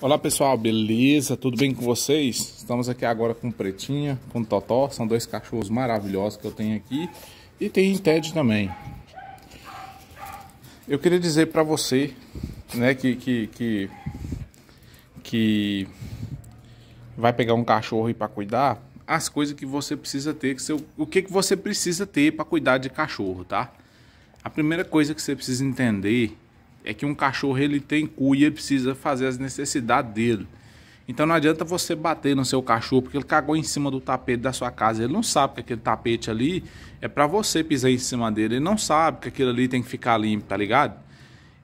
Olá pessoal, beleza? Tudo bem com vocês? Estamos aqui agora com Pretinha, com Totó, são dois cachorros maravilhosos que eu tenho aqui e tem Ted também. Eu queria dizer para você, né, que, que que que vai pegar um cachorro e para cuidar, as coisas que você precisa ter, que seu, o que que você precisa ter para cuidar de cachorro, tá? A primeira coisa que você precisa entender é que um cachorro ele tem cu e ele precisa fazer as necessidades dele. Então não adianta você bater no seu cachorro porque ele cagou em cima do tapete da sua casa. Ele não sabe que aquele tapete ali é para você pisar em cima dele. Ele não sabe que aquilo ali tem que ficar limpo, tá ligado?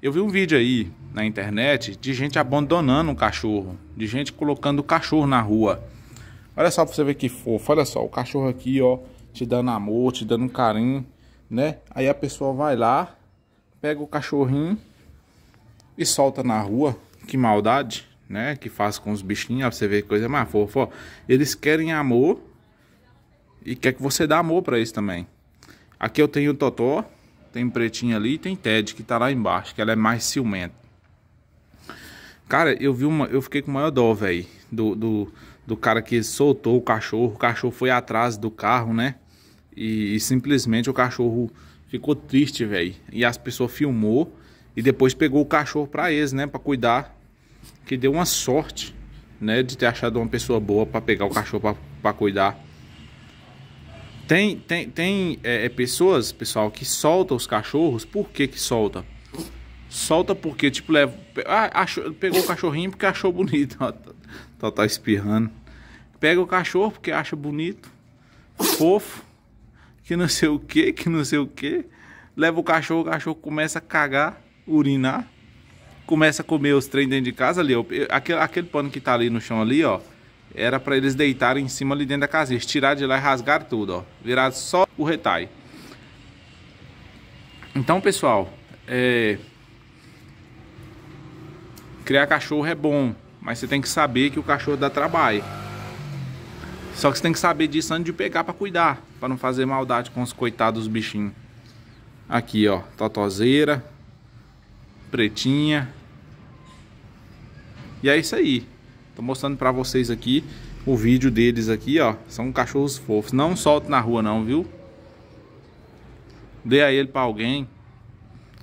Eu vi um vídeo aí na internet de gente abandonando um cachorro, de gente colocando o cachorro na rua. Olha só pra você ver que fofo. Olha só, o cachorro aqui, ó, te dando amor, te dando um carinho, né? Aí a pessoa vai lá, pega o cachorrinho e solta na rua. Que maldade, né? Que faz com os bichinhos, ó, você vê que coisa mais fofa. Ó. Eles querem amor e quer que você dê amor para eles também. Aqui eu tenho o Totó, tem pretinho ali e tem Ted que tá lá embaixo, que ela é mais ciumenta. Cara, eu vi uma, eu fiquei com maior dó, velho, do, do, do cara que soltou o cachorro, o cachorro foi atrás do carro, né? E, e simplesmente o cachorro ficou triste, velho. E as pessoas filmou e depois pegou o cachorro para eles, né? Para cuidar. Que deu uma sorte, né? De ter achado uma pessoa boa para pegar o cachorro para cuidar. Tem, tem, tem é, é, pessoas, pessoal, que soltam os cachorros. Por que que solta? Solta porque, tipo, leva... Ah, achou, pegou o cachorrinho porque achou bonito. Tá, tá, tá espirrando. Pega o cachorro porque acha bonito, fofo, que não sei o que, que não sei o que. Leva o cachorro, o cachorro começa a cagar urinar, começa a comer os trem dentro de casa ali, ó, aquele, aquele pano que tá ali no chão ali, ó, era para eles deitarem em cima ali dentro da casa, estirar de lá e rasgar tudo, ó, virar só o retalho. Então, pessoal, é... criar cachorro é bom, mas você tem que saber que o cachorro dá trabalho. Só que você tem que saber disso antes de pegar para cuidar, para não fazer maldade com os coitados bichinhos. Aqui, ó, totozeira, pretinha. E é isso aí. Tô mostrando pra vocês aqui o vídeo deles aqui, ó. São cachorros fofos. Não solto na rua não, viu? Dê a ele pra alguém.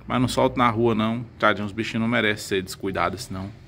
Mas não solto na rua não. Tadinho, os bichinhos não merecem ser descuidados, não.